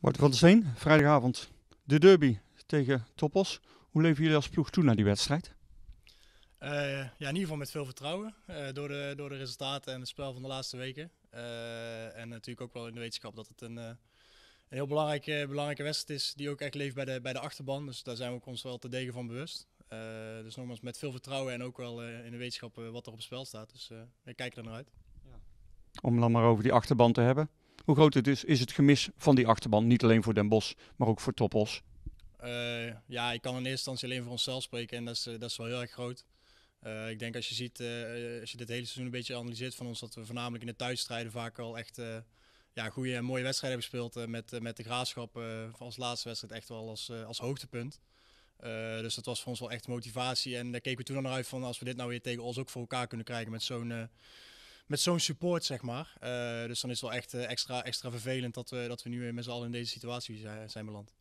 Bart van der Steen, vrijdagavond de derby tegen Toppos. Hoe leven jullie als ploeg toe naar die wedstrijd? Eh, ja, in ieder geval met veel vertrouwen eh, door, de, door de resultaten en het spel van de laatste weken. Eh, en natuurlijk ook wel in de wetenschap dat het een, een heel belangrijke, belangrijke wedstrijd is die ook echt leeft bij de, bij de achterban. Dus daar zijn we ook ons wel te degen van bewust. dus nogmaals met veel vertrouwen en ook wel in de wetenschap wat er op het spel staat. Dus we kijken er naar uit. Ja. Om dan maar over die achterban te hebben. Hoe groot het is, is het gemis van die achterban, niet alleen voor Den Bos, maar ook voor Toppos? Eh, ja, ik kan in eerste instantie alleen voor onszelf spreken en dat is, eh, dat is wel heel erg groot. Eh, ik denk als je ziet, als je dit hele seizoen een beetje analyseert van ons, dat we voornamelijk in de thuisstrijden vaak al echt ja, goede en mooie wedstrijden hebben gespeeld. met, met de Graafschap als laatste wedstrijd echt wel als, als hoogtepunt. dus dat was voor ons wel echt motivatie. En daar keken we toen dan naar uit van als we dit nou weer tegen ons ook voor elkaar kunnen krijgen met zo'n met zo'n support, zeg maar. Eh, dus dan is het wel echt eh, extra, extra vervelend dat we, dat we nu eh, met z'n allen in deze situatie zijn beland.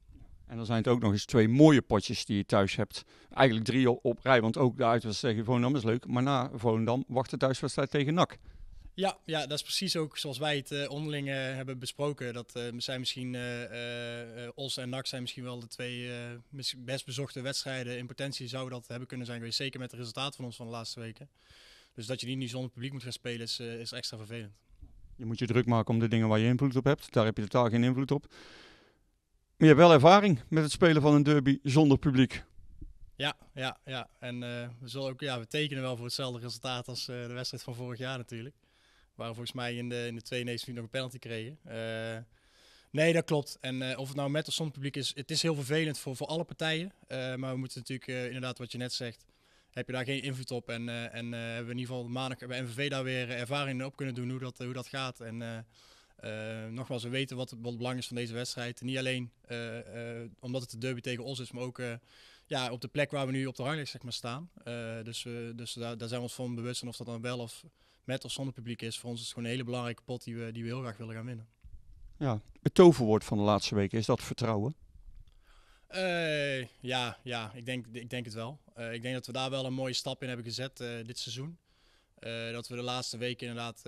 En dan zijn het ook nog eens twee mooie potjes die je thuis hebt. Eigenlijk drie op, op rij, want ook de uitwedstrijd tegen Volendam is leuk. Maar na Volendam wacht de thuiswedstrijd tegen NAC. Ja, ja, dat is precies ook zoals wij het onderling hebben besproken. Dat zijn misschien Os en NAC zijn misschien wel de twee best bezochte wedstrijden. In potentie zou dat hebben kunnen zijn geweest. Zeker met het resultaat van ons van de laatste weken. Dus dat je die niet zonder publiek moet gaan spelen is, eh, is extra vervelend. Je moet je druk maken om de dingen waar je invloed op hebt. Daar heb je totaal geen invloed op. Maar je hebt wel ervaring met het spelen van een derby zonder publiek. Ja, ja, ja. En eh, we, zullen ook, ja, we tekenen wel voor hetzelfde resultaat als eh, de wedstrijd van vorig jaar natuurlijk. Waar we volgens mij in de, in de 92 nog een penalty kregen. nee, dat klopt. En of het nou met of zonder publiek is, het is heel vervelend voor, voor alle partijen. maar we moeten natuurlijk inderdaad wat je net zegt, heb je daar geen invloed op. En, eh, en eh, hebben we in ieder geval maandag bij MVV daar weer ervaring op kunnen doen hoe dat, hoe dat gaat. En eh, nogmaals, we weten wat, wat het belang is van deze wedstrijd. Niet alleen omdat het de derby tegen ons is, maar ook ja, op de plek waar we nu op de ranglijst zeg maar, staan. dus dus daar, daar zijn we ons van bewust. En of dat dan wel of met of zonder publiek is, voor ons is het gewoon een hele belangrijke pot die we, die we heel graag willen gaan winnen. Ja, het toverwoord van de laatste weken is dat vertrouwen. Eh, ja, ja ik, denk, ik denk het wel. Eh, ik denk dat we daar wel een mooie stap in hebben gezet eh, dit seizoen. dat we de laatste weken inderdaad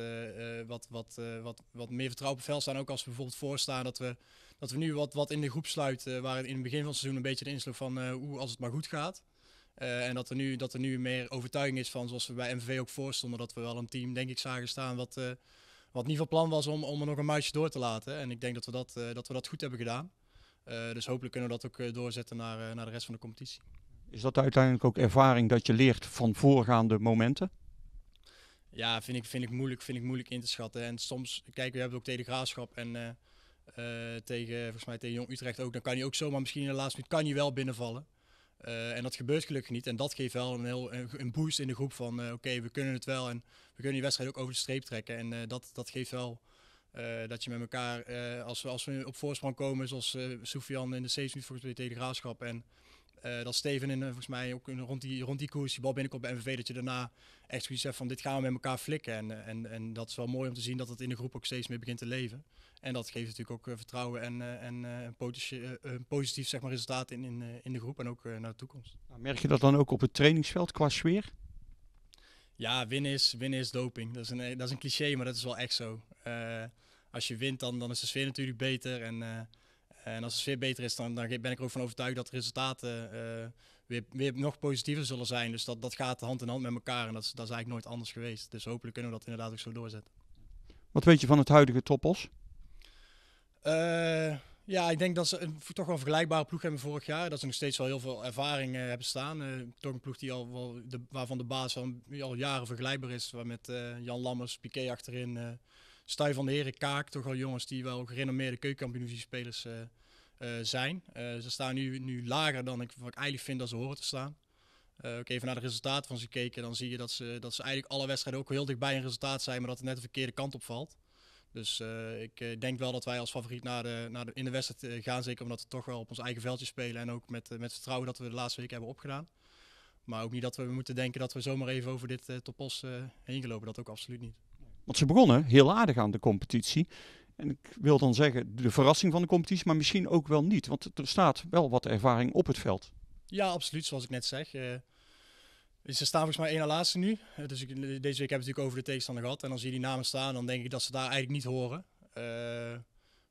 wat, wat, wat, wat meer vertrouwen op veld staan. Ook als we bijvoorbeeld voorstaan dat we, dat we nu wat, wat in de groep sluiten. waar in het begin van het seizoen een beetje de inslag van hoe als het maar goed gaat. en dat er, nu, dat er nu meer overtuiging is van, zoals we bij MVV ook voorstonden, dat we wel een team denk ik zagen staan wat, wat niet van plan was om, om er nog een muisje door te laten. En ik denk dat we dat, dat, we dat goed hebben gedaan. Eh, dus hopelijk kunnen we dat ook eh, doorzetten naar, eh, naar de rest van de competitie. Is dat uiteindelijk ook ervaring dat je leert van voorgaande momenten? Ja, vind ik, vind ik, moeilijk, vind ik moeilijk in te schatten. En soms, kijk, we hebben ook tegen Graafschap en tegen, volgens mij tegen Jong Utrecht ook. Dan kan je ook zomaar misschien in de laatste minuut kan je wel binnenvallen. Uh, en dat gebeurt gelukkig niet. En dat geeft wel een, heel, een boost in de groep van oké, we kunnen het wel. En we kunnen die wedstrijd ook over de streep trekken. En dat, dat geeft wel eh, dat je met elkaar, eh, als, we, als we op voorsprong komen, zoals uh, eh, Sofian in de 7 minuut volgens mij tegen de Graafschap. En dat Steven in, volgens mij ook in, rond, die, rond die koers die bal binnenkomt bij MVV. Dat je daarna echt zoiets hebt van dit gaan we met elkaar flikken. En, en, en dat is wel mooi om te zien dat het in de groep ook steeds meer begint te leven. En dat geeft natuurlijk ook vertrouwen en, en een positief zeg maar, resultaat in, in, in de groep en ook naar de toekomst. Nou, merk je dat dan ook op het trainingsveld qua sfeer? Ja, winnen is, winnen is doping. Dat is, een, dat is een cliché, maar dat is wel echt zo. Eh, als je wint, dan, dan is de sfeer natuurlijk beter. En, eh, en als de sfeer beter is, dan, dan ben ik er ook van overtuigd dat de resultaten eh, weer, weer nog positiever zullen zijn. Dus dat, dat gaat hand in hand met elkaar. En dat is, dat is eigenlijk nooit anders geweest. Dus hopelijk kunnen we dat inderdaad ook zo doorzetten. Wat weet je van het huidige Toppos? ja, ik denk dat ze toch wel een vergelijkbare ploeg hebben vorig jaar. Dat ze nog steeds wel heel veel ervaring hebben staan. toch een ploeg die al wel de, waarvan de baas al, jaren vergelijkbaar is. Met Jan Lammers, Piqué achterin, Stijn van de Heren, Kaak, toch al jongens die wel gerenommeerde keukenkampioen eh, eh, zijn. Eh, ze staan nu, nu lager dan ik, wat ik eigenlijk vind dat ze horen te staan. ook even naar de resultaten van ze keken, dan zie je dat ze, dat ze eigenlijk alle wedstrijden ook heel dichtbij een resultaat zijn, maar dat het net de verkeerde kant op valt. Dus ik denk wel dat wij als favoriet naar de, naar de, in de wedstrijd gaan, zeker omdat we toch wel op ons eigen veldje spelen en ook met, met vertrouwen dat we de laatste week hebben opgedaan. Maar ook niet dat we moeten denken dat we zomaar even over dit topos heen gelopen, dat ook absoluut niet. Want ze begonnen heel aardig aan de competitie. En ik wil dan zeggen de verrassing van de competitie, maar misschien ook wel niet. Want er staat wel wat ervaring op het veld. Ja, absoluut. Zoals ik net zeg. Eh, ze staan volgens mij één na laatste nu. Eh, dus ik, deze week heb ik natuurlijk over de tegenstander gehad. En als je die namen staan, dan denk ik dat ze daar eigenlijk niet horen. Eh,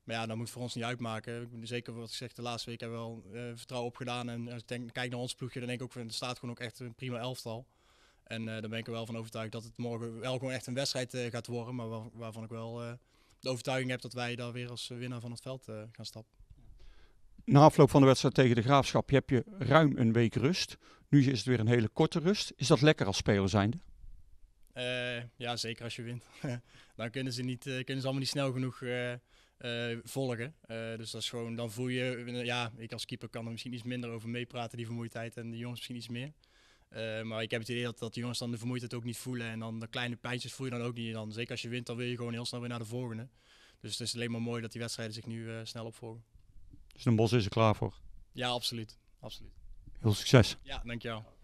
maar ja, dat moet voor ons niet uitmaken. Zeker wat ik zeg, de laatste week hebben we wel vertrouwen opgedaan. En als ik denk, kijk naar ons ploegje, dan denk ik ook, er staat gewoon ook echt een prima elftal. En eh, daar ben ik er wel van overtuigd dat het morgen wel gewoon echt een wedstrijd eh, gaat worden. Maar waarvan ik wel eh, de overtuiging heb dat wij daar weer als winnaar van het veld gaan stappen. Na afloop van de wedstrijd tegen de Graafschap heb je ruim een week rust. Nu is het weer een hele korte rust. Is dat lekker als speler zijnde? ja, zeker als je wint. dan kunnen ze, niet, kunnen ze allemaal niet snel genoeg volgen. dus dat is gewoon, dan voel je, ja, ik als keeper kan er misschien iets minder over meepraten, die vermoeidheid, en de jongens misschien iets meer. Eh, maar ik heb het idee dat, dat de jongens dan de vermoeidheid ook niet voelen. En dan de kleine pijntjes voel je dan ook niet. Dan, zeker als je wint, dan wil je gewoon heel snel weer naar de volgende. Dus het is alleen maar mooi dat die wedstrijden zich nu eh, snel opvolgen. Dus een bos is er klaar voor? Ja, absoluut. absoluut. Heel succes. Ja, dankjewel.